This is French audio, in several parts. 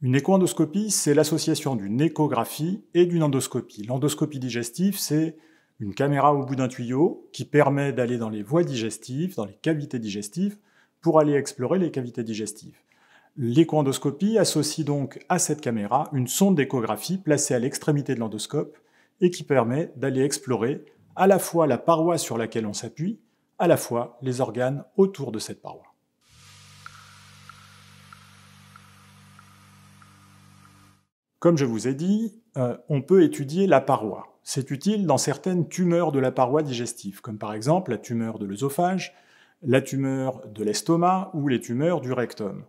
Une échoendoscopie, c'est l'association d'une échographie et d'une endoscopie. L'endoscopie digestive, c'est une caméra au bout d'un tuyau qui permet d'aller dans les voies digestives, dans les cavités digestives, pour aller explorer les cavités digestives. L'échoendoscopie associe donc à cette caméra une sonde d'échographie placée à l'extrémité de l'endoscope et qui permet d'aller explorer à la fois la paroi sur laquelle on s'appuie, à la fois les organes autour de cette paroi. Comme je vous ai dit, euh, on peut étudier la paroi. C'est utile dans certaines tumeurs de la paroi digestive, comme par exemple la tumeur de l'œsophage, la tumeur de l'estomac ou les tumeurs du rectum.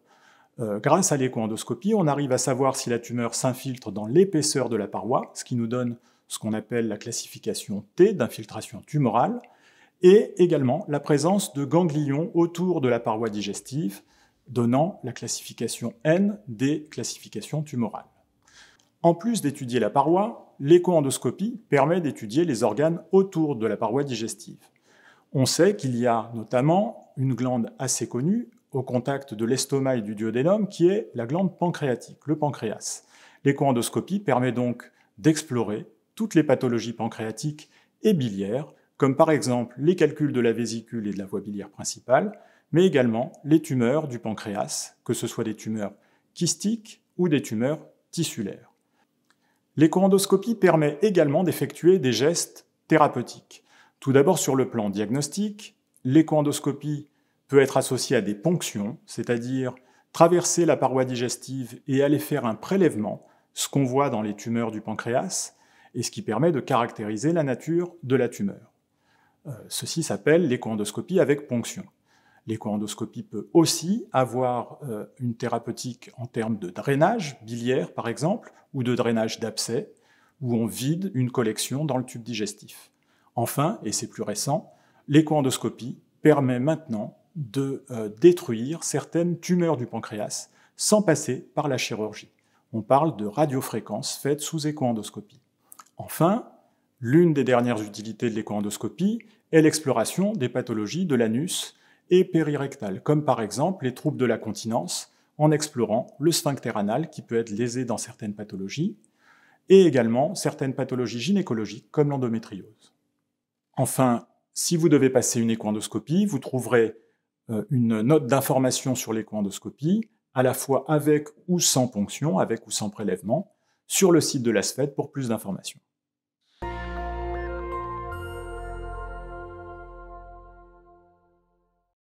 Euh, grâce à l'éco-endoscopie, on arrive à savoir si la tumeur s'infiltre dans l'épaisseur de la paroi, ce qui nous donne ce qu'on appelle la classification T d'infiltration tumorale, et également la présence de ganglions autour de la paroi digestive, donnant la classification N des classifications tumorales. En plus d'étudier la paroi, l'échoendoscopie endoscopie permet d'étudier les organes autour de la paroi digestive. On sait qu'il y a notamment une glande assez connue au contact de l'estomac et du duodénum qui est la glande pancréatique, le pancréas. L'échoendoscopie permet donc d'explorer toutes les pathologies pancréatiques et biliaires, comme par exemple les calculs de la vésicule et de la voie biliaire principale, mais également les tumeurs du pancréas, que ce soit des tumeurs kystiques ou des tumeurs tissulaires. L'éco-endoscopie permet également d'effectuer des gestes thérapeutiques. Tout d'abord sur le plan diagnostique, l'échoendoscopie peut être associée à des ponctions, c'est-à-dire traverser la paroi digestive et aller faire un prélèvement, ce qu'on voit dans les tumeurs du pancréas, et ce qui permet de caractériser la nature de la tumeur. Euh, ceci s'appelle l'échoendoscopie avec ponction léco peut aussi avoir euh, une thérapeutique en termes de drainage biliaire, par exemple, ou de drainage d'abcès, où on vide une collection dans le tube digestif. Enfin, et c'est plus récent, léco permet maintenant de euh, détruire certaines tumeurs du pancréas sans passer par la chirurgie. On parle de radiofréquences faites sous éco Enfin, l'une des dernières utilités de l'échoendoscopie est l'exploration des pathologies de l'anus et périrectales, comme par exemple les troubles de la continence, en explorant le sphincter anal qui peut être lésé dans certaines pathologies, et également certaines pathologies gynécologiques comme l'endométriose. Enfin, si vous devez passer une échoendoscopie, vous trouverez euh, une note d'information sur l'échoendoscopie, à la fois avec ou sans ponction, avec ou sans prélèvement, sur le site de l'ASFED pour plus d'informations.